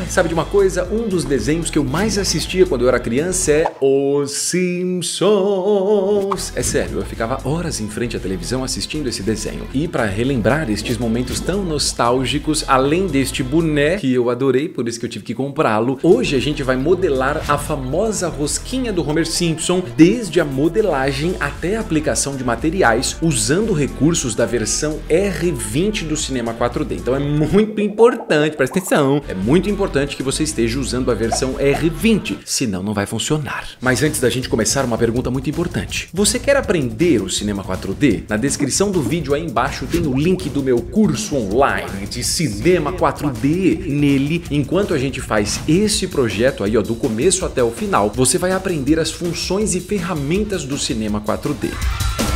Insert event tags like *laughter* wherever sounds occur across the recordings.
Ah, sabe de uma coisa? Um dos desenhos que eu mais assistia quando eu era criança é Os Simpsons. É sério, eu ficava horas em frente à televisão assistindo esse desenho. E para relembrar estes momentos tão nostálgicos, além deste boné que eu adorei, por isso que eu tive que comprá-lo, hoje a gente vai modelar a famosa rosquinha do Homer Simpson desde a modelagem até a aplicação de materiais usando recursos da versão R20 do cinema 4D. Então é muito importante, presta atenção, é muito importante importante que você esteja usando a versão R20, senão não vai funcionar. Mas antes da gente começar, uma pergunta muito importante. Você quer aprender o cinema 4D? Na descrição do vídeo aí embaixo tem o link do meu curso online de cinema 4D. Nele, enquanto a gente faz esse projeto aí, ó, do começo até o final, você vai aprender as funções e ferramentas do cinema 4D.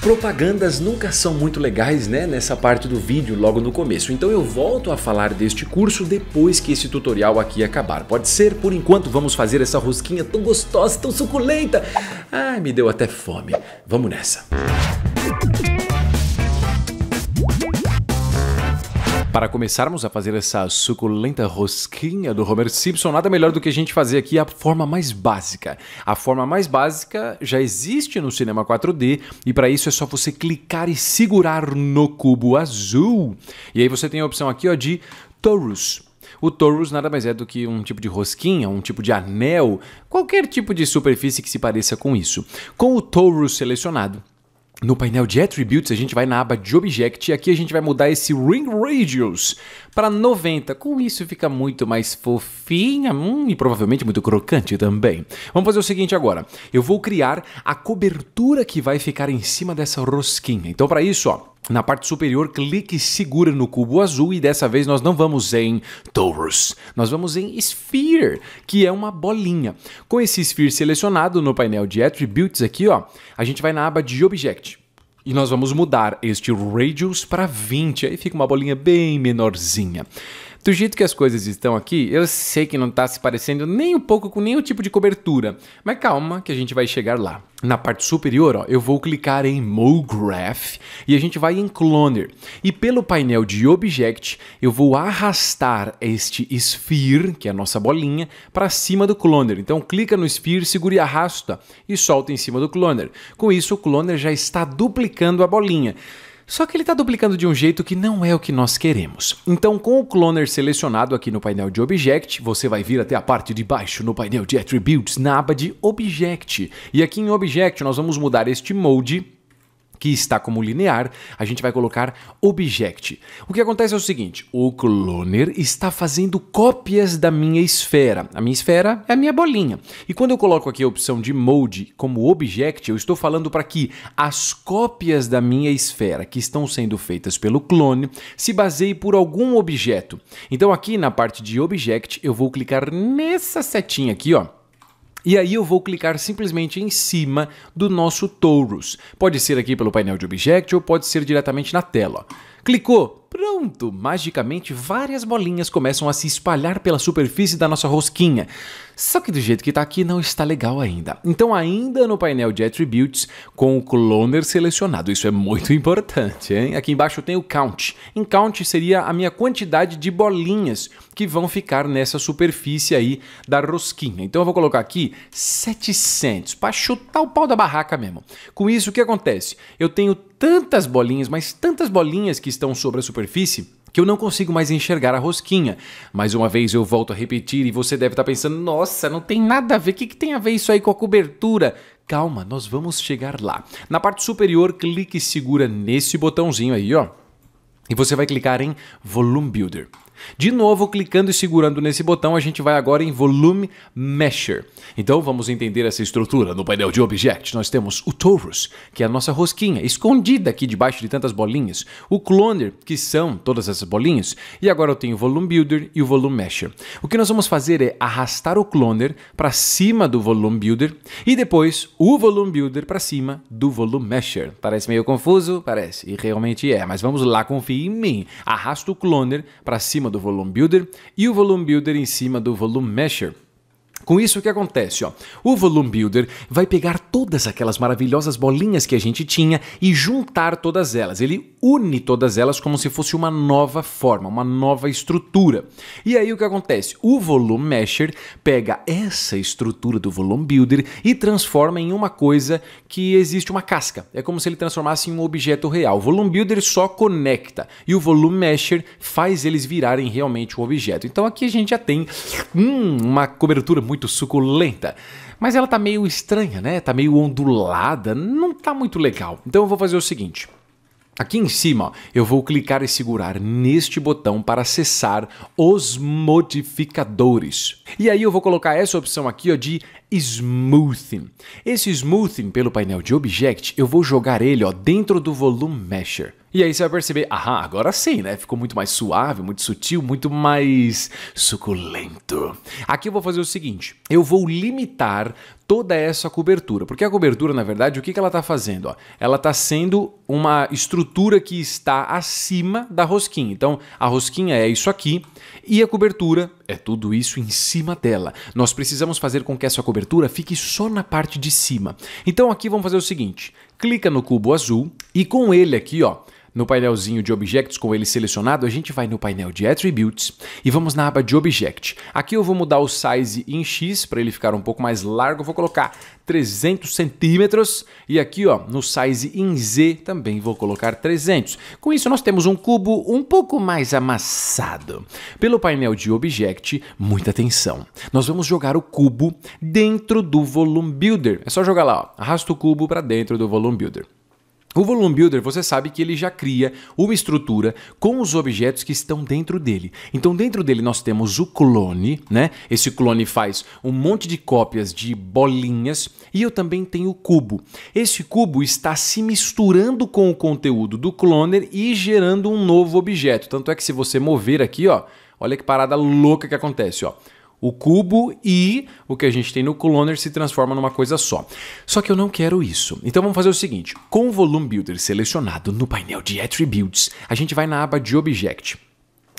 Propagandas nunca são muito legais né, nessa parte do vídeo logo no começo, então eu volto a falar deste curso depois que esse tutorial aqui acabar. Pode ser? Por enquanto vamos fazer essa rosquinha tão gostosa, tão suculenta. Ai, me deu até fome. Vamos nessa. Para começarmos a fazer essa suculenta rosquinha do Homer Simpson, nada melhor do que a gente fazer aqui a forma mais básica. A forma mais básica já existe no cinema 4D e para isso é só você clicar e segurar no cubo azul. E aí você tem a opção aqui ó, de Torus. O torus nada mais é do que um tipo de rosquinha, um tipo de anel, qualquer tipo de superfície que se pareça com isso. Com o torus selecionado, no painel de Attributes, a gente vai na aba de Object e aqui a gente vai mudar esse Ring Radius para 90. Com isso fica muito mais fofinha hum, e provavelmente muito crocante também. Vamos fazer o seguinte agora. Eu vou criar a cobertura que vai ficar em cima dessa rosquinha. Então para isso, ó, na parte superior, clique e segura no cubo azul e dessa vez nós não vamos em Taurus, nós vamos em Sphere, que é uma bolinha. Com esse Sphere selecionado no painel de Attributes aqui, ó, a gente vai na aba de Object. E nós vamos mudar este Radius para 20, aí fica uma bolinha bem menorzinha. Do jeito que as coisas estão aqui, eu sei que não está se parecendo nem um pouco com nenhum tipo de cobertura, mas calma que a gente vai chegar lá. Na parte superior, ó, eu vou clicar em MoGraph e a gente vai em Cloner. E pelo painel de Object, eu vou arrastar este Sphere, que é a nossa bolinha, para cima do Cloner. Então clica no Sphere, segura e arrasta e solta em cima do Cloner. Com isso, o Cloner já está duplicando a bolinha. Só que ele está duplicando de um jeito que não é o que nós queremos. Então, com o cloner selecionado aqui no painel de Object, você vai vir até a parte de baixo no painel de Attributes, na aba de Object. E aqui em Object nós vamos mudar este mode que está como linear, a gente vai colocar object. O que acontece é o seguinte, o cloner está fazendo cópias da minha esfera. A minha esfera é a minha bolinha. E quando eu coloco aqui a opção de mode como object, eu estou falando para que as cópias da minha esfera que estão sendo feitas pelo clone se baseiem por algum objeto. Então aqui na parte de object, eu vou clicar nessa setinha aqui, ó, e aí eu vou clicar simplesmente em cima do nosso Taurus. Pode ser aqui pelo painel de Object ou pode ser diretamente na tela. Clicou, pronto! Magicamente várias bolinhas começam a se espalhar pela superfície da nossa rosquinha. Só que do jeito que está aqui não está legal ainda. Então ainda no painel de Attributes, com o Cloner selecionado, isso é muito importante, hein? Aqui embaixo tem o Count. Em Count seria a minha quantidade de bolinhas que vão ficar nessa superfície aí da rosquinha. Então eu vou colocar aqui 700, para chutar o pau da barraca mesmo. Com isso, o que acontece? Eu tenho tantas bolinhas, mas tantas bolinhas que estão sobre a superfície que eu não consigo mais enxergar a rosquinha. Mais uma vez eu volto a repetir e você deve estar tá pensando: nossa, não tem nada a ver, o que, que tem a ver isso aí com a cobertura? Calma, nós vamos chegar lá. Na parte superior, clique e segura nesse botãozinho aí, ó. E você vai clicar em Volume Builder. De novo, clicando e segurando nesse botão, a gente vai agora em Volume Measure. Então vamos entender essa estrutura. No painel de Object, nós temos o Torus, que é a nossa rosquinha, escondida aqui debaixo de tantas bolinhas. O Cloner, que são todas essas bolinhas. E agora eu tenho o Volume Builder e o Volume Measure. O que nós vamos fazer é arrastar o Cloner para cima do Volume Builder e depois o Volume Builder para cima do Volume Measure. Parece meio confuso? Parece. E realmente é. Mas vamos lá, confie em mim. Arrasta o Cloner para cima cima do Volume Builder e o Volume Builder em cima do Volume Mesher. Com isso, o que acontece? Ó? O Volume Builder vai pegar todas aquelas maravilhosas bolinhas que a gente tinha e juntar todas elas. Ele une todas elas como se fosse uma nova forma, uma nova estrutura. E aí o que acontece? O Volume Mesher pega essa estrutura do Volume Builder e transforma em uma coisa que existe uma casca. É como se ele transformasse em um objeto real. O Volume Builder só conecta e o Volume Mesher faz eles virarem realmente um objeto. Então aqui a gente já tem hum, uma cobertura muito muito suculenta. Mas ela tá meio estranha, né? Tá meio ondulada, não tá muito legal. Então eu vou fazer o seguinte. Aqui em cima, eu vou clicar e segurar neste botão para acessar os modificadores. E aí eu vou colocar essa opção aqui ó, de smoothing. Esse smoothing pelo painel de Object, eu vou jogar ele ó, dentro do volume mesher. E aí você vai perceber, ah, agora sim, né? Ficou muito mais suave, muito sutil, muito mais suculento. Aqui eu vou fazer o seguinte, eu vou limitar toda essa cobertura, porque a cobertura, na verdade, o que, que ela está fazendo? Ó? Ela está sendo uma estrutura que está acima da rosquinha. Então, a rosquinha é isso aqui e a cobertura é tudo isso em cima dela. Nós precisamos fazer com que essa cobertura abertura fique só na parte de cima. Então aqui vamos fazer o seguinte, clica no cubo azul e com ele aqui, ó, no painelzinho de Objects com ele selecionado, a gente vai no painel de Attributes e vamos na aba de Object. Aqui eu vou mudar o size em X para ele ficar um pouco mais largo, eu vou colocar 300 centímetros e aqui ó, no size em Z também vou colocar 300. Com isso nós temos um cubo um pouco mais amassado. Pelo painel de Object, muita atenção, nós vamos jogar o cubo dentro do Volume Builder. É só jogar lá, ó, arrasta o cubo para dentro do Volume Builder. O Volume Builder, você sabe que ele já cria uma estrutura com os objetos que estão dentro dele. Então, dentro dele nós temos o clone, né? Esse clone faz um monte de cópias de bolinhas e eu também tenho o cubo. Esse cubo está se misturando com o conteúdo do cloner e gerando um novo objeto. Tanto é que se você mover aqui, ó, olha que parada louca que acontece, ó o cubo e o que a gente tem no cloner se transforma numa coisa só. Só que eu não quero isso. Então vamos fazer o seguinte, com o volume builder selecionado no painel de attributes, a gente vai na aba de object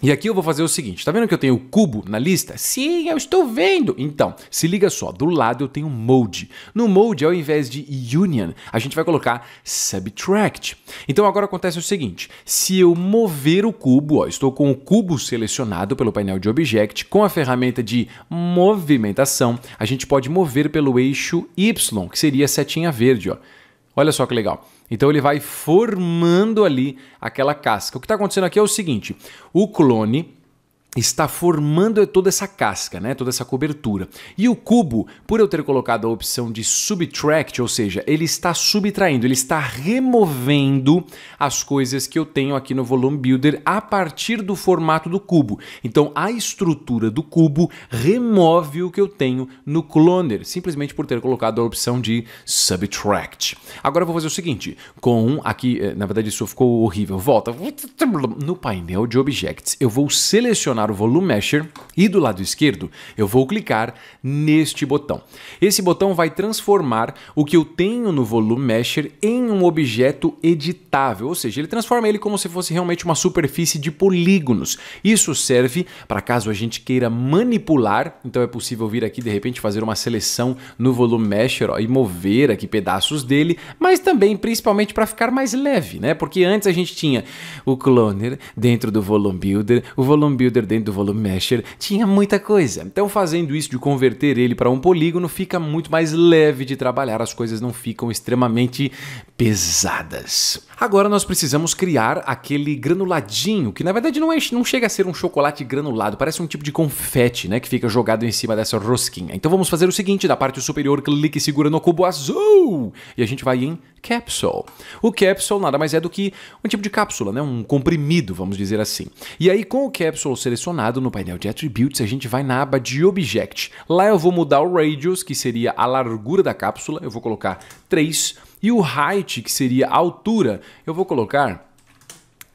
e aqui eu vou fazer o seguinte, tá vendo que eu tenho o cubo na lista? Sim, eu estou vendo! Então, se liga só, do lado eu tenho mode. No mode, ao invés de union, a gente vai colocar subtract. Então agora acontece o seguinte, se eu mover o cubo, ó, estou com o cubo selecionado pelo painel de object, com a ferramenta de movimentação, a gente pode mover pelo eixo Y, que seria a setinha verde. Ó. Olha só que legal. Então ele vai formando ali aquela casca. O que está acontecendo aqui é o seguinte: o clone está formando é toda essa casca, né? toda essa cobertura. E o cubo, por eu ter colocado a opção de subtract, ou seja, ele está subtraindo, ele está removendo as coisas que eu tenho aqui no Volume Builder a partir do formato do cubo. Então a estrutura do cubo remove o que eu tenho no Cloner, simplesmente por ter colocado a opção de subtract. Agora eu vou fazer o seguinte, com aqui, eh, na verdade isso ficou horrível, volta, no painel de Objects, eu vou selecionar selecionar o volume Mesher e do lado esquerdo eu vou clicar neste botão. Esse botão vai transformar o que eu tenho no volume Mesher em um objeto editável, ou seja, ele transforma ele como se fosse realmente uma superfície de polígonos. Isso serve para caso a gente queira manipular, então é possível vir aqui de repente fazer uma seleção no volume Mesher ó, e mover aqui pedaços dele, mas também principalmente para ficar mais leve, né? Porque antes a gente tinha o cloner dentro do volume builder, o volume builder dentro do volume mesher tinha muita coisa. Então, fazendo isso de converter ele para um polígono fica muito mais leve de trabalhar, as coisas não ficam extremamente pesadas. Agora nós precisamos criar aquele granuladinho, que na verdade não, é, não chega a ser um chocolate granulado, parece um tipo de confete, né, que fica jogado em cima dessa rosquinha. Então vamos fazer o seguinte, da parte superior, clique e segura no cubo azul, e a gente vai em capsule. O capsule nada mais é do que um tipo de cápsula, né? um comprimido, vamos dizer assim. E aí, com o capsule selecionado no painel de attributes, a gente vai na aba de object. Lá eu vou mudar o radius, que seria a largura da cápsula, eu vou colocar 3, e o height, que seria a altura, eu vou colocar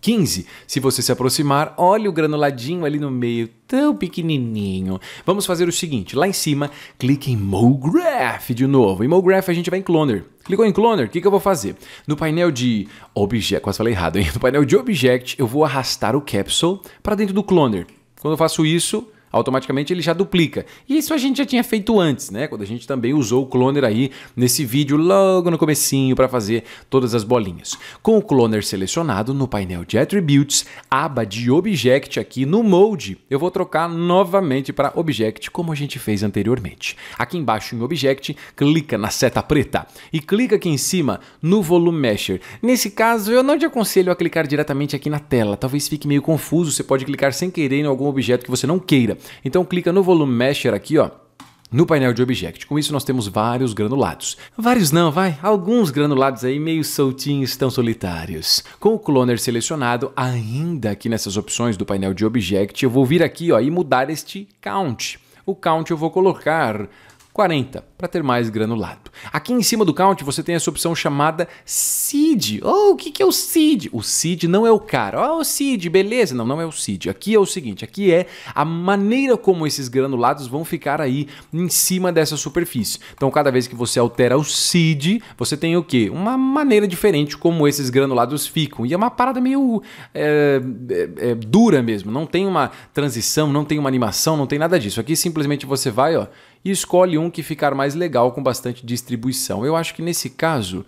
15. Se você se aproximar, olha o granuladinho ali no meio, tão pequenininho. Vamos fazer o seguinte, lá em cima, clique em MoGraph de novo. Em MoGraph a gente vai em Cloner. Clicou em Cloner, o que, que eu vou fazer? No painel de Object, quase falei errado, hein? *laughs* No painel de Object, eu vou arrastar o Capsule para dentro do Cloner. Quando eu faço isso, automaticamente ele já duplica. E isso a gente já tinha feito antes, né? Quando a gente também usou o cloner aí nesse vídeo logo no comecinho para fazer todas as bolinhas. Com o cloner selecionado no painel de Attributes, aba de Object aqui no Mode, eu vou trocar novamente para Object como a gente fez anteriormente. Aqui embaixo em Object, clica na seta preta e clica aqui em cima no Volume Mesher. Nesse caso, eu não te aconselho a clicar diretamente aqui na tela, talvez fique meio confuso, você pode clicar sem querer em algum objeto que você não queira. Então clica no volume Mesher aqui, ó, no painel de Object. Com isso nós temos vários granulados. Vários não, vai, alguns granulados aí meio soltinhos, tão solitários. Com o cloner selecionado, ainda aqui nessas opções do painel de Object, eu vou vir aqui ó, e mudar este count. O count eu vou colocar 40 para ter mais granulado. Aqui em cima do count você tem essa opção chamada seed. Oh, o que, que é o seed? O seed não é o cara. Oh, o seed, beleza. Não, não é o seed. Aqui é o seguinte, aqui é a maneira como esses granulados vão ficar aí em cima dessa superfície. Então cada vez que você altera o seed, você tem o quê? Uma maneira diferente como esses granulados ficam. E é uma parada meio é, é, é, dura mesmo. Não tem uma transição, não tem uma animação, não tem nada disso. Aqui simplesmente você vai ó, e escolhe um que ficar mais legal com bastante distribuição. Eu acho que nesse caso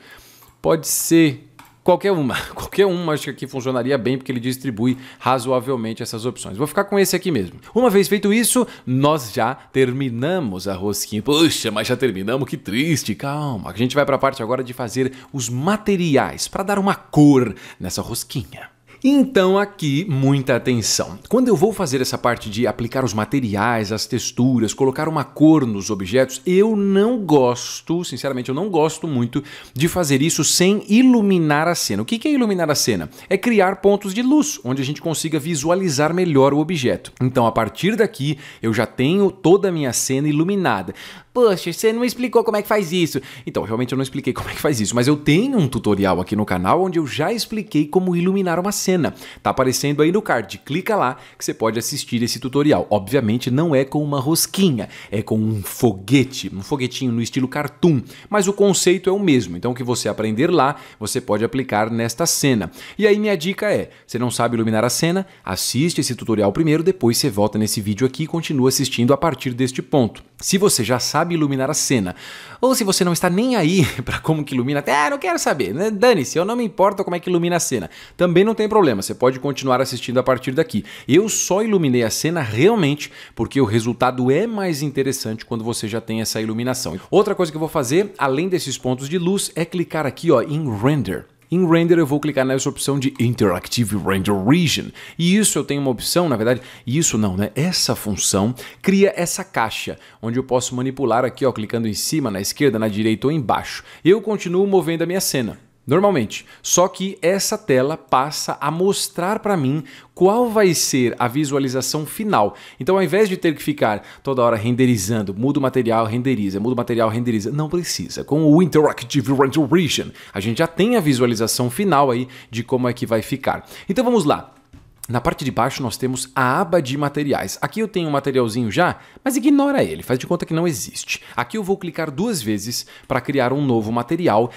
pode ser qualquer uma. *laughs* Qualquer uma acho que aqui funcionaria bem porque ele distribui razoavelmente essas opções. Vou ficar com esse aqui mesmo. Uma vez feito isso, nós já terminamos a rosquinha. Poxa, mas já terminamos, que triste. Calma, a gente vai para a parte agora de fazer os materiais para dar uma cor nessa rosquinha. Então aqui muita atenção. Quando eu vou fazer essa parte de aplicar os materiais, as texturas, colocar uma cor nos objetos, eu não gosto, sinceramente, eu não gosto muito de fazer isso sem iluminar a cena. O que é iluminar a cena? É criar pontos de luz onde a gente consiga visualizar melhor o objeto. Então a partir daqui eu já tenho toda a minha cena iluminada. Poxa, você não explicou como é que faz isso. Então, realmente eu não expliquei como é que faz isso, mas eu tenho um tutorial aqui no canal onde eu já expliquei como iluminar uma cena. Tá aparecendo aí no card, clica lá que você pode assistir esse tutorial. Obviamente não é com uma rosquinha, é com um foguete, um foguetinho no estilo cartoon, mas o conceito é o mesmo. Então, o que você aprender lá, você pode aplicar nesta cena. E aí minha dica é, você não sabe iluminar a cena, assiste esse tutorial primeiro, depois você volta nesse vídeo aqui e continua assistindo a partir deste ponto. Se você já sabe sabe iluminar a cena. Ou se você não está nem aí *laughs* para como que ilumina, até ah, não quero saber, né? dane-se, eu não me importo como é que ilumina a cena. Também não tem problema, você pode continuar assistindo a partir daqui. Eu só iluminei a cena realmente porque o resultado é mais interessante quando você já tem essa iluminação. Outra coisa que eu vou fazer, além desses pontos de luz, é clicar aqui ó, em Render. Em Render eu vou clicar nessa opção de Interactive Render Region. E isso eu tenho uma opção, na verdade, isso não, né? Essa função cria essa caixa, onde eu posso manipular aqui, ó, clicando em cima, na esquerda, na direita ou embaixo. Eu continuo movendo a minha cena normalmente. Só que essa tela passa a mostrar para mim qual vai ser a visualização final. Então, ao invés de ter que ficar toda hora renderizando, muda o material, renderiza, muda o material, renderiza, não precisa. Com o Interactive Renderization, a gente já tem a visualização final aí de como é que vai ficar. Então, vamos lá. Na parte de baixo nós temos a aba de materiais. Aqui eu tenho um materialzinho já, mas ignora ele, faz de conta que não existe. Aqui eu vou clicar duas vezes para criar um novo material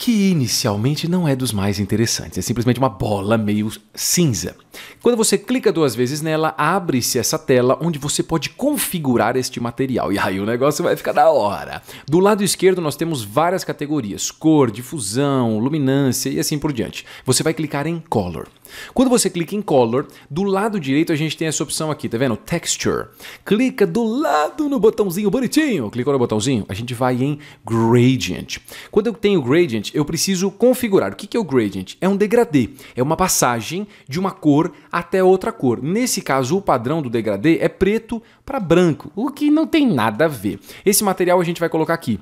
que inicialmente não é dos mais interessantes, é simplesmente uma bola meio cinza. Quando você clica duas vezes nela, abre-se essa tela onde você pode configurar este material. E aí o negócio vai ficar da hora. Do lado esquerdo nós temos várias categorias: cor, difusão, luminância e assim por diante. Você vai clicar em color. Quando você clica em color, do lado direito a gente tem essa opção aqui, tá vendo? Texture. Clica do lado no botãozinho bonitinho. Clicou no botãozinho? A gente vai em gradient. Quando eu tenho gradient, eu preciso configurar. O que é o gradient? É um degradê, é uma passagem de uma cor cor até outra cor. Nesse caso, o padrão do degradê é preto para branco, o que não tem nada a ver. Esse material a gente vai colocar aqui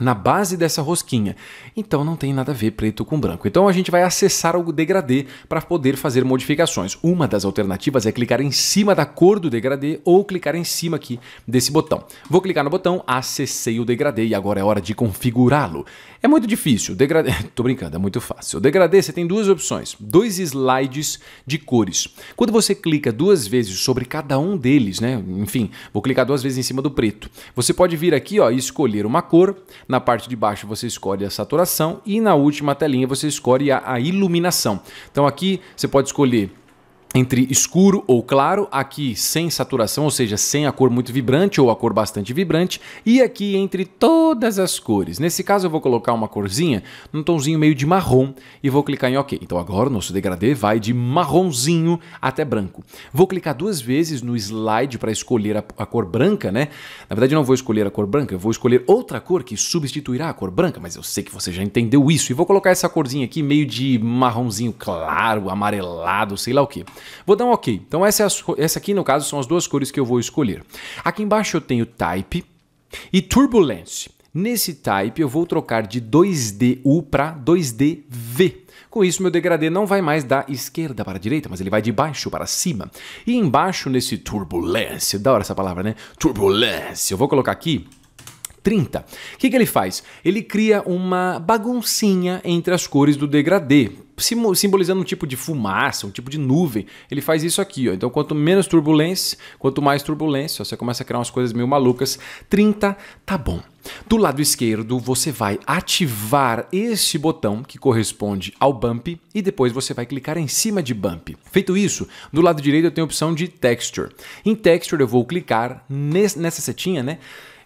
na base dessa rosquinha. Então não tem nada a ver preto com branco. Então a gente vai acessar o degradê para poder fazer modificações. Uma das alternativas é clicar em cima da cor do degradê ou clicar em cima aqui desse botão. Vou clicar no botão, acessei o degradê e agora é hora de configurá-lo. É muito difícil. Degradê... *laughs* Tô brincando, é muito fácil. O degradê você tem duas opções, dois slides de cores. Quando você clica duas vezes sobre cada um deles, né? Enfim, vou clicar duas vezes em cima do preto. Você pode vir aqui, ó, e escolher uma cor. Na parte de baixo você escolhe a saturação e na última telinha você escolhe a, a iluminação. Então aqui você pode escolher entre escuro ou claro, aqui sem saturação, ou seja, sem a cor muito vibrante ou a cor bastante vibrante, e aqui entre todas as cores. Nesse caso eu vou colocar uma corzinha num tomzinho meio de marrom e vou clicar em OK. Então agora o nosso degradê vai de marronzinho até branco. Vou clicar duas vezes no slide para escolher a, a cor branca, né? Na verdade eu não vou escolher a cor branca, eu vou escolher outra cor que substituirá a cor branca, mas eu sei que você já entendeu isso. E vou colocar essa corzinha aqui meio de marronzinho claro, amarelado, sei lá o que. Vou dar um OK. Então essa, é essa aqui, no caso, são as duas cores que eu vou escolher. Aqui embaixo eu tenho Type e Turbulence. Nesse Type eu vou trocar de 2DU para 2DV. Com isso, meu degradê não vai mais da esquerda para a direita, mas ele vai de baixo para cima. E embaixo, nesse Turbulence, da hora essa palavra, né? Turbulence. Eu vou colocar aqui 30. O que, que, ele faz? Ele cria uma baguncinha entre as cores do degradê simbolizando um tipo de fumaça, um tipo de nuvem. Ele faz isso aqui, ó. Então, quanto menos turbulência, quanto mais turbulência, ó, você começa a criar umas coisas meio malucas. 30 tá bom. Do lado esquerdo, você vai ativar este botão que corresponde ao bump e depois você vai clicar em cima de bump. Feito isso, do lado direito eu tenho a opção de texture. Em texture eu vou clicar nessa setinha, né?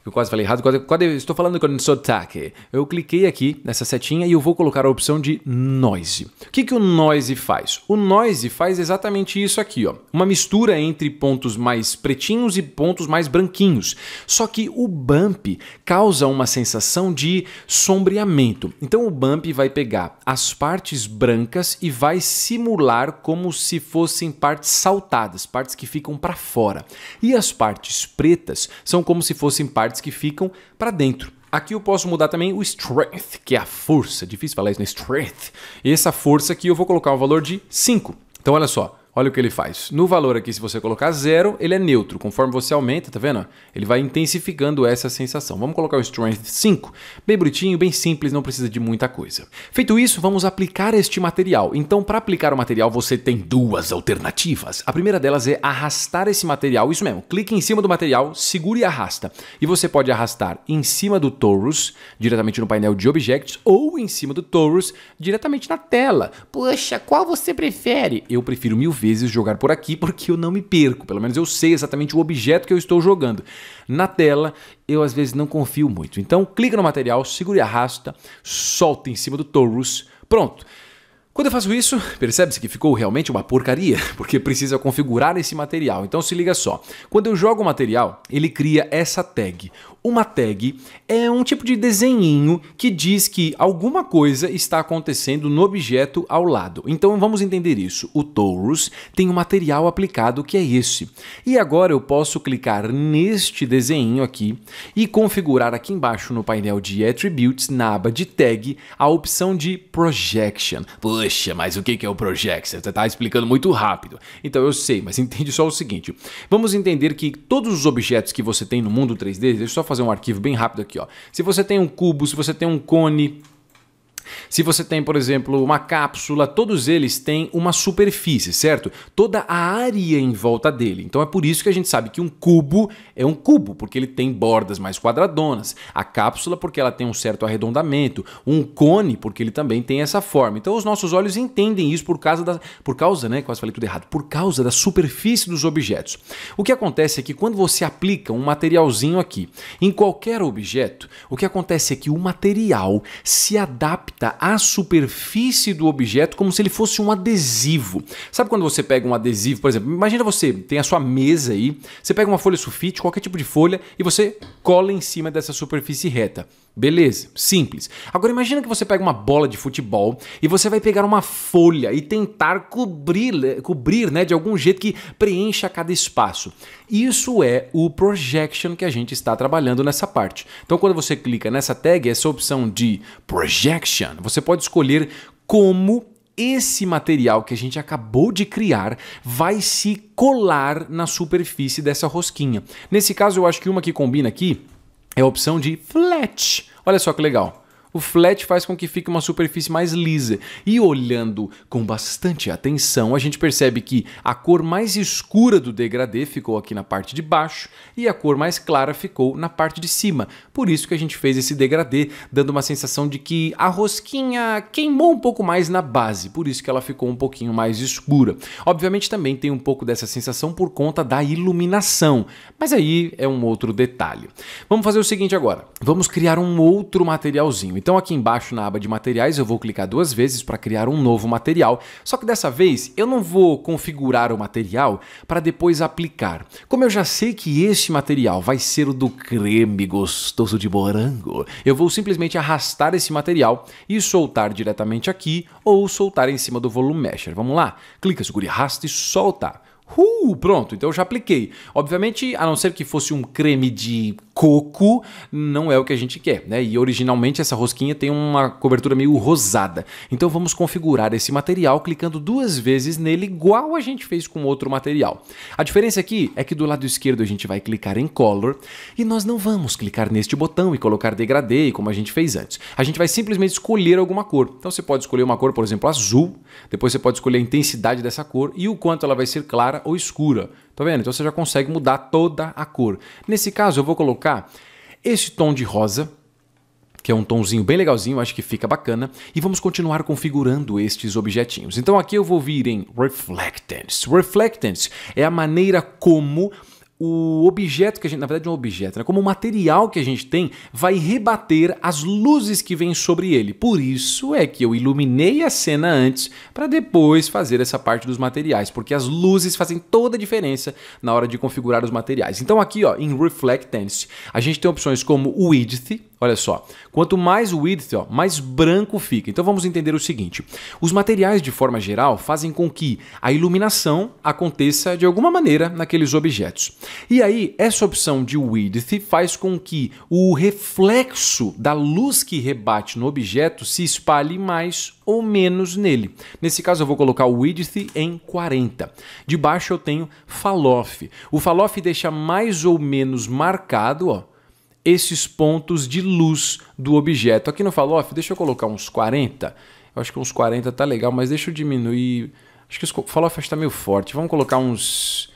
Eu quase falei errado. Quase, quase, estou falando com sotaque. Eu cliquei aqui nessa setinha e eu vou colocar a opção de noise. O que, que o noise faz? O noise faz exatamente isso aqui, ó. Uma mistura entre pontos mais pretinhos e pontos mais branquinhos. Só que o bump causa uma sensação de sombreamento. Então o bump vai pegar as partes brancas e vai simular como se fossem partes saltadas, partes que ficam para fora. E as partes pretas são como se fossem partes partes que ficam para dentro. Aqui eu posso mudar também o strength, que é a força. Difícil falar isso, né? Strength. Essa força aqui eu vou colocar o valor de 5. Então olha só, Olha o que ele faz. No valor aqui, se você colocar zero, ele é neutro. Conforme você aumenta, tá vendo? Ele vai intensificando essa sensação. Vamos colocar o Strength 5. Bem brutinho, bem simples, não precisa de muita coisa. Feito isso, vamos aplicar este material. Então, para aplicar o material, você tem duas alternativas. A primeira delas é arrastar esse material. Isso mesmo, clique em cima do material, segura e arrasta. E você pode arrastar em cima do Taurus, diretamente no painel de Objects, ou em cima do Taurus, diretamente na tela. Poxa, qual você prefere? Eu prefiro mil vezes vezes jogar por aqui porque eu não me perco, pelo menos eu sei exatamente o objeto que eu estou jogando. Na tela, eu às vezes não confio muito. Então, clica no material, segura e arrasta, solta em cima do Taurus, pronto. Quando eu faço isso, percebe-se que ficou realmente uma porcaria, *laughs* porque precisa configurar esse material. Então se liga só. Quando eu jogo o material, ele cria essa tag, uma tag é um tipo de desenhinho que diz que alguma coisa está acontecendo no objeto ao lado. Então vamos entender isso. O Taurus tem um material aplicado que é esse. E agora eu posso clicar neste desenho aqui e configurar aqui embaixo no painel de Attributes, na aba de Tag, a opção de Projection. Poxa, mas o que é o Projection? Você está explicando muito rápido. Então eu sei, mas *laughs* entende só o seguinte. Vamos entender que todos os objetos que você tem no mundo 3D, deixa eu só fazer um arquivo bem rápido aqui, ó. Se você tem um cubo, se você tem um cone, se você tem, por exemplo, uma cápsula, todos eles têm uma superfície, certo? Toda a área em volta dele. Então é por isso que a gente sabe que um cubo é um cubo, porque ele tem bordas mais quadradonas. A cápsula, porque ela tem um certo arredondamento. Um cone, porque ele também tem essa forma. Então os nossos olhos entendem isso por causa da. Por causa, né? Quase falei tudo errado. Por causa da superfície dos objetos. O que acontece é que quando você aplica um materialzinho aqui em qualquer objeto, o que acontece é que o material se adapta adapta à superfície do objeto como se ele fosse um adesivo. Sabe quando você pega um adesivo, por exemplo, imagina você tem a sua mesa aí, você pega uma folha sulfite, qualquer tipo de folha, e você cola em cima dessa superfície reta. Beleza, simples. Agora imagina que você pega uma bola de futebol e você vai pegar uma folha e tentar cobrir, né, cobrir né, de algum jeito que preencha cada espaço. Isso é o projection que a gente está trabalhando nessa parte. Então quando você clica nessa tag, essa opção de projection, você pode escolher como esse material que a gente acabou de criar vai se colar na superfície dessa rosquinha. Nesse caso, eu acho que uma que combina aqui é a opção de flat. Olha só que legal. O flat faz com que fique uma superfície mais lisa. E olhando com bastante atenção, a gente percebe que a cor mais escura do degradê ficou aqui na parte de baixo e a cor mais clara ficou na parte de cima. Por isso que a gente fez esse degradê, dando uma sensação de que a rosquinha queimou um pouco mais na base, por isso que ela ficou um pouquinho mais escura. Obviamente também tem um pouco dessa sensação por conta da iluminação, mas aí é um outro detalhe. Vamos fazer o seguinte agora, vamos criar um outro materialzinho. Então aqui embaixo na aba de materiais eu vou clicar duas vezes para criar um novo material, só que dessa vez eu não vou configurar o material para depois aplicar. Como eu já sei que este material vai ser o do creme gostoso de morango, eu vou simplesmente arrastar esse material e soltar diretamente aqui ou soltar em cima do volume mesher. Vamos lá? Clica, segura, arrasta e solta. Uh, pronto, então eu já apliquei. Obviamente, a não ser que fosse um creme de coco não é o que a gente quer, né? E originalmente essa rosquinha tem uma cobertura meio rosada. Então vamos configurar esse material clicando duas vezes nele igual a gente fez com outro material. A diferença aqui é que do lado esquerdo a gente vai clicar em color e nós não vamos clicar neste botão e colocar degradê como a gente fez antes. A gente vai simplesmente escolher alguma cor. Então você pode escolher uma cor, por exemplo, azul, depois você pode escolher a intensidade dessa cor e o quanto ela vai ser clara ou escura. Tá vendo? Então você já consegue mudar toda a cor. Nesse caso, eu vou colocar esse tom de rosa, que é um tomzinho bem legalzinho, acho que fica bacana, e vamos continuar configurando estes objetinhos. Então aqui eu vou vir em Reflectance. Reflectance é a maneira como o objeto que a gente, na verdade, é um objeto, né? como o material que a gente tem vai rebater as luzes que vêm sobre ele. Por isso é que eu iluminei a cena antes para depois fazer essa parte dos materiais, porque as luzes fazem toda a diferença na hora de configurar os materiais. Então aqui, ó, em Reflectance, a gente tem opções como Width, Olha só, quanto mais width, ó, mais branco fica. Então vamos entender o seguinte: os materiais, de forma geral, fazem com que a iluminação aconteça de alguma maneira naqueles objetos. E aí, essa opção de width faz com que o reflexo da luz que rebate no objeto se espalhe mais ou menos nele. Nesse caso, eu vou colocar o width em 40. Debaixo eu tenho fall O fall deixa mais ou menos marcado, ó esses pontos de luz do objeto. Aqui no Falloff, deixa eu colocar uns 40. Eu acho que uns 40 tá legal, mas deixa eu diminuir. Acho que o Falloff está meio forte. Vamos colocar uns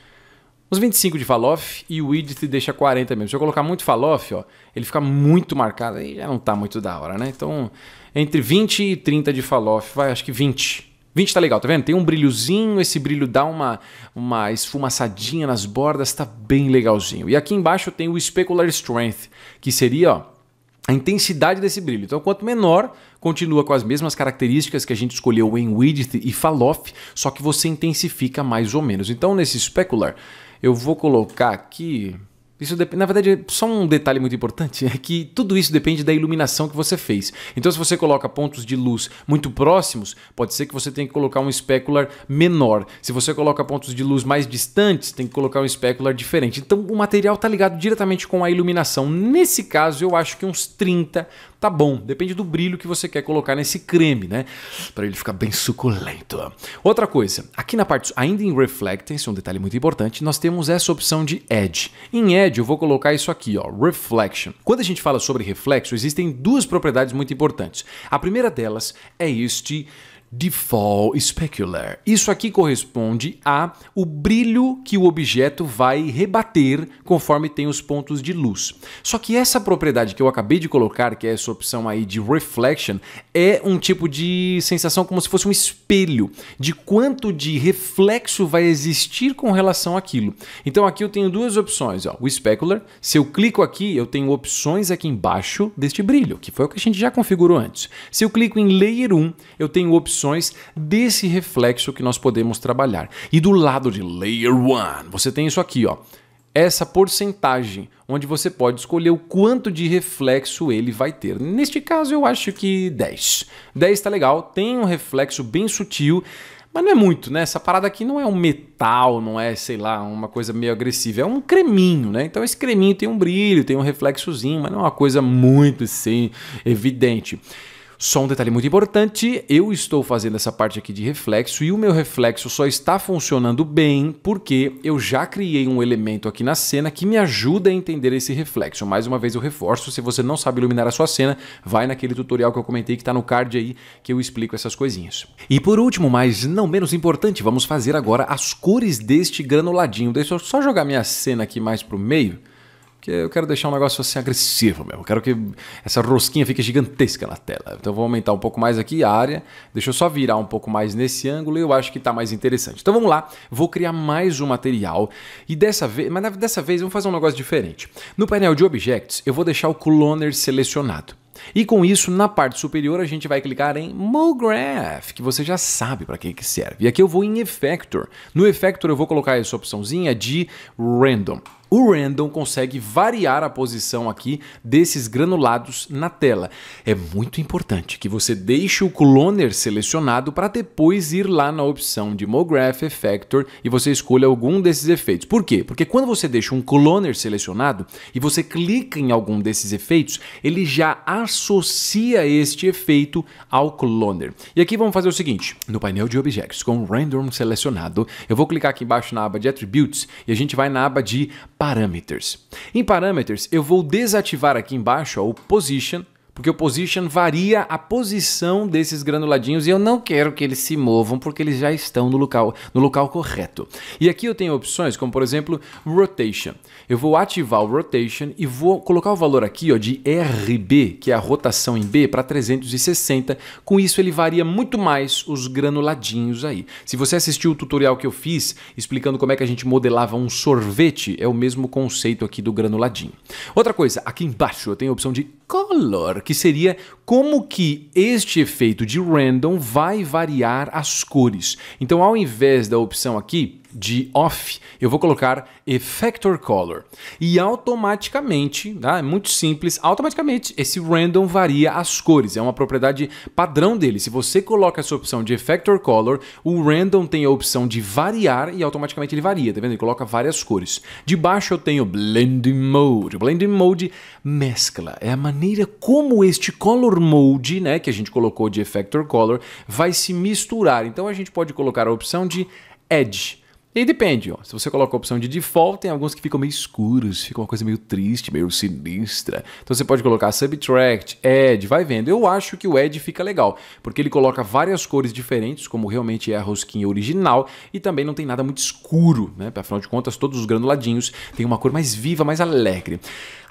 uns 25 de Falloff e o width deixa 40 mesmo. Se eu colocar muito Falloff, ó, ele fica muito marcado e já não tá muito da hora, né? Então, entre 20 e 30 de Falloff, vai, acho que 20. 20 tá legal, tá vendo? Tem um brilhozinho, esse brilho dá uma, uma esfumaçadinha nas bordas, tá bem legalzinho. E aqui embaixo tem o Specular Strength, que seria ó, a intensidade desse brilho. Então, quanto menor, continua com as mesmas características que a gente escolheu em Width e Falloff, só que você intensifica mais ou menos. Então, nesse Specular, eu vou colocar aqui... Isso depende, na verdade, só um detalhe muito importante é que tudo isso depende da iluminação que você fez. Então, se você coloca pontos de luz muito próximos, pode ser que você tenha que colocar um specular menor. Se você coloca pontos de luz mais distantes, tem que colocar um specular diferente. Então, o material está ligado diretamente com a iluminação. Nesse caso, eu acho que uns 30 tá bom. Depende do brilho que você quer colocar nesse creme, né? Para ele ficar bem suculento. Outra coisa, aqui na parte ainda em reflectance, é um detalhe muito importante, nós temos essa opção de edge. Em edge médio, eu vou colocar isso aqui, ó, reflection. Quando a gente fala sobre reflexo, existem duas propriedades muito importantes. A primeira delas é este Default specular. Isso aqui corresponde a o brilho que o objeto vai rebater conforme tem os pontos de luz. Só que essa propriedade que eu acabei de colocar, que é essa opção aí de reflection, é um tipo de sensação como se fosse um espelho de quanto de reflexo vai existir com relação àquilo. Então aqui eu tenho duas opções, ó, o specular. Se eu clico aqui, eu tenho opções aqui embaixo deste brilho, que foi o que a gente já configurou antes. Se eu clico em layer 1, eu tenho opções opções desse reflexo que nós podemos trabalhar. E do lado de Layer 1, você tem isso aqui, ó essa porcentagem, onde você pode escolher o quanto de reflexo ele vai ter. Neste caso, eu acho que 10. 10 está legal, tem um reflexo bem sutil, mas não é muito, né? Essa parada aqui não é um metal, não é, sei lá, uma coisa meio agressiva, é um creminho, né? Então esse creminho tem um brilho, tem um reflexozinho, mas não é uma coisa muito, assim, evidente. Só um detalhe muito importante: eu estou fazendo essa parte aqui de reflexo e o meu reflexo só está funcionando bem porque eu já criei um elemento aqui na cena que me ajuda a entender esse reflexo. Mais uma vez eu reforço: se você não sabe iluminar a sua cena, vai naquele tutorial que eu comentei que está no card aí que eu explico essas coisinhas. E por último, mas não menos importante, vamos fazer agora as cores deste granuladinho. Deixa eu só jogar minha cena aqui mais para o meio. Porque eu quero deixar um negócio assim agressivo mesmo. Eu quero que essa rosquinha fique gigantesca na tela. Então eu vou aumentar um pouco mais aqui a área. Deixa eu só virar um pouco mais nesse ângulo e eu acho que está mais interessante. Então vamos lá, vou criar mais um material. E dessa vez, mas dessa vez vamos fazer um negócio diferente. No painel de Objects, eu vou deixar o Cloner selecionado. E com isso, na parte superior, a gente vai clicar em MoGraph, que você já sabe para que, que serve. E aqui eu vou em Effector. No Effector, eu vou colocar essa opçãozinha de Random o Random consegue variar a posição aqui desses granulados na tela. É muito importante que você deixe o cloner selecionado para depois ir lá na opção de Demograph Effector e você escolha algum desses efeitos. Por quê? Porque quando você deixa um cloner selecionado e você clica em algum desses efeitos, ele já associa este efeito ao cloner. E aqui vamos fazer o seguinte, no painel de objetos com Random selecionado, eu vou clicar aqui embaixo na aba de Attributes e a gente vai na aba de Parameters. Em Parameters, eu vou desativar aqui embaixo ó, o Position porque o position varia a posição desses granuladinhos e eu não quero que eles se movam porque eles já estão no local, no local correto. E aqui eu tenho opções como, por exemplo, rotation. Eu vou ativar o rotation e vou colocar o valor aqui ó, de RB, que é a rotação em B, para 360. Com isso ele varia muito mais os granuladinhos aí. Se você assistiu o tutorial que eu fiz explicando como é que a gente modelava um sorvete, é o mesmo conceito aqui do granuladinho. Outra coisa, aqui embaixo eu tenho a opção de color, que seria como que este efeito de random vai variar as cores. Então, ao invés da opção aqui, de off, eu vou colocar Effector Color. E automaticamente, tá? é muito simples, automaticamente esse random varia as cores, é uma propriedade padrão dele. Se você coloca essa opção de Effector Color, o random tem a opção de variar e automaticamente ele varia, tá vendo? Ele coloca várias cores. De baixo eu tenho Blending Mode. Blending Mode mescla, é a maneira como este Color Mode, né, que a gente colocou de Effector Color, vai se misturar. Então a gente pode colocar a opção de Edge. E depende, ó. Se você coloca a opção de default, tem alguns que ficam meio escuros, fica uma coisa meio triste, meio sinistra. Então você pode colocar subtract, add, vai vendo. Eu acho que o add fica legal, porque ele coloca várias cores diferentes, como realmente é a rosquinha original, e também não tem nada muito escuro, né? Afinal de contas, todos os granuladinhos têm uma cor mais viva, mais alegre.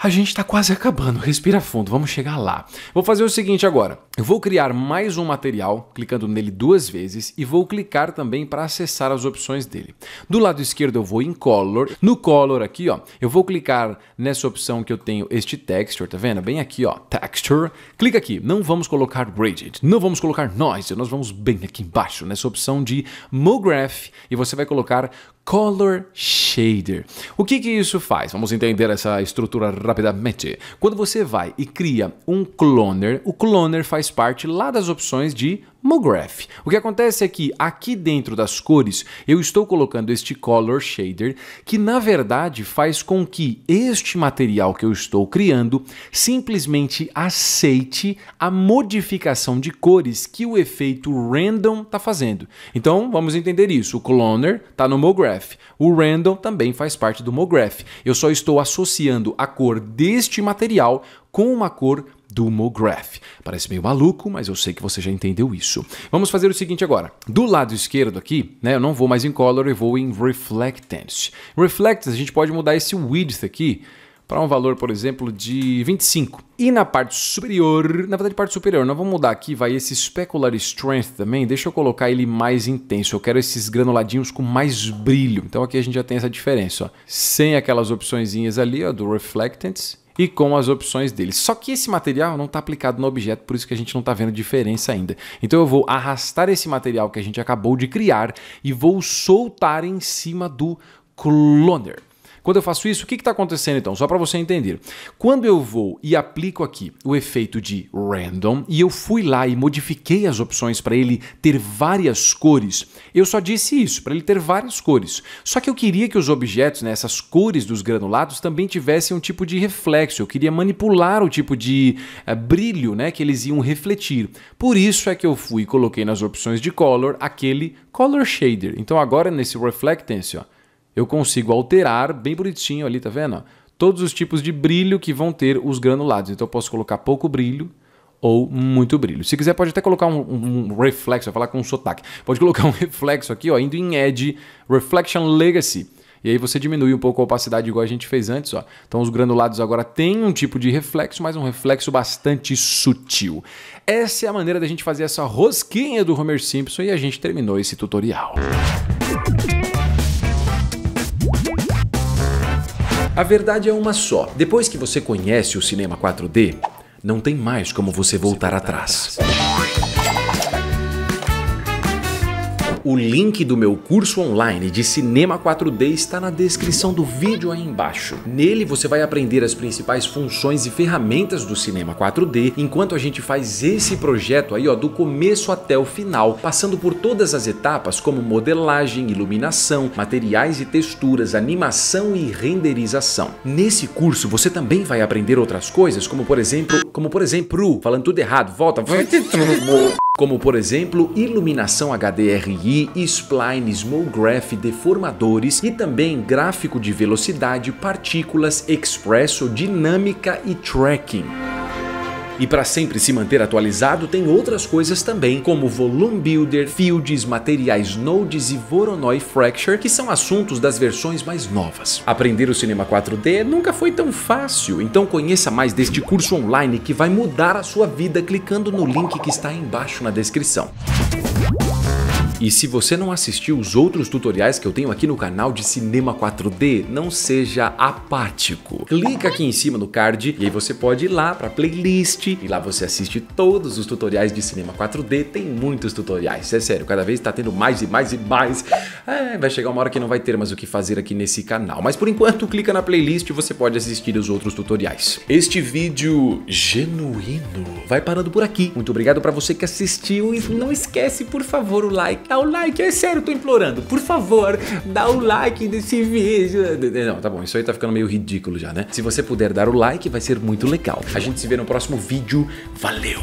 A gente está quase acabando, respira fundo, vamos chegar lá. Vou fazer o seguinte agora: eu vou criar mais um material, clicando nele duas vezes, e vou clicar também para acessar as opções dele. Do lado esquerdo eu vou em Color, no Color aqui, ó, eu vou clicar nessa opção que eu tenho este Texture, tá vendo? Bem aqui, ó, Texture. Clica aqui, não vamos colocar Gradient, não vamos colocar Noise, nós vamos bem aqui embaixo, nessa opção de MoGraph, e você vai colocar Color Shader. O que, que isso faz? Vamos entender essa estrutura rapidamente. Quando você vai e cria um cloner, o cloner faz parte lá das opções de MoGraph. O que acontece é que aqui dentro das cores eu estou colocando este Color Shader que na verdade faz com que este material que eu estou criando simplesmente aceite a modificação de cores que o efeito Random está fazendo. Então vamos entender isso, o Cloner está no MoGraph, o Random também faz parte do MoGraph. Eu só estou associando a cor deste material com uma cor do MoGraph. Parece meio maluco, mas eu sei que você já entendeu isso. Vamos fazer o seguinte agora. Do lado esquerdo aqui, né, eu não vou mais em Color, eu vou em Reflectance. Reflectance, a gente pode mudar esse width aqui para um valor, por exemplo, de 25. E na parte superior, na verdade parte superior, nós vamos mudar aqui, vai esse Specular Strength também, deixa eu colocar ele mais intenso, eu quero esses granuladinhos com mais brilho. Então aqui a gente já tem essa diferença, ó. sem aquelas opções ali ó, do Reflectance, e com as opções dele. Só que esse material não está aplicado no objeto, por isso que a gente não está vendo diferença ainda. Então eu vou arrastar esse material que a gente acabou de criar e vou soltar em cima do cloner. Quando eu faço isso, o que está acontecendo então? Só para você entender. Quando eu vou e aplico aqui o efeito de random e eu fui lá e modifiquei as opções para ele ter várias cores, eu só disse isso, para ele ter várias cores. Só que eu queria que os objetos, né, essas cores dos granulados, também tivessem um tipo de reflexo. Eu queria manipular o tipo de uh, brilho né, que eles iam refletir. Por isso é que eu fui e coloquei nas opções de color aquele color shader. Então agora nesse reflectance, ó, eu consigo alterar bem bonitinho ali, tá vendo? Todos os tipos de brilho que vão ter os granulados. Então eu posso colocar pouco brilho ou muito brilho. Se quiser pode até colocar um, um reflexo, Vou falar com um sotaque. Pode colocar *laughs* um reflexo aqui, ó, indo em Edge, Reflection Legacy. E aí você diminui um pouco a opacidade igual a gente fez antes, ó. Então os granulados agora têm um tipo de reflexo, mas um reflexo bastante sutil. Essa é a maneira da gente fazer essa rosquinha do Homer Simpson e a gente terminou esse tutorial. A verdade é uma só: depois que você conhece o cinema 4D, não tem mais como você voltar atrás. O link do meu curso online de cinema 4D está na descrição do vídeo aí embaixo. Nele você vai aprender as principais funções e ferramentas do cinema 4D enquanto a gente faz esse projeto aí ó, do começo até o final, passando por todas as etapas como modelagem, iluminação, materiais e texturas, animação e renderização. Nesse curso você também vai aprender outras coisas, como por exemplo, como por exemplo, falando tudo errado, volta. *laughs* Como por exemplo, iluminação HDRI e splines graph, deformadores e também gráfico de velocidade, partículas, expresso, dinâmica e tracking. E para sempre se manter atualizado, tem outras coisas também, como Volume Builder, Fields, materiais Nodes e Voronoi Fracture, que são assuntos das versões mais novas. Aprender o cinema 4D nunca foi tão fácil, então conheça mais deste curso online que vai mudar a sua vida clicando no link que está embaixo na descrição. E se você não assistiu os outros tutoriais que eu tenho aqui no canal de cinema 4D, não seja apático. Clica aqui em cima no card e aí você pode ir lá para playlist e lá você assiste todos os tutoriais de cinema 4D. Tem muitos tutoriais, é sério, cada vez está tendo mais e mais e mais. É, vai chegar uma hora que não vai ter mais o que fazer aqui nesse canal, mas por enquanto clica na playlist e você pode assistir os outros tutoriais. Este vídeo genuíno vai parando por aqui. Muito obrigado para você que assistiu e não esquece, por favor, o like dá o like. É sério, tô implorando. Por favor, dá o like desse vídeo. Não, tá bom, isso aí tá ficando meio ridículo já, né? Se você puder dar o like, vai ser muito legal. A gente se vê no próximo vídeo. Valeu!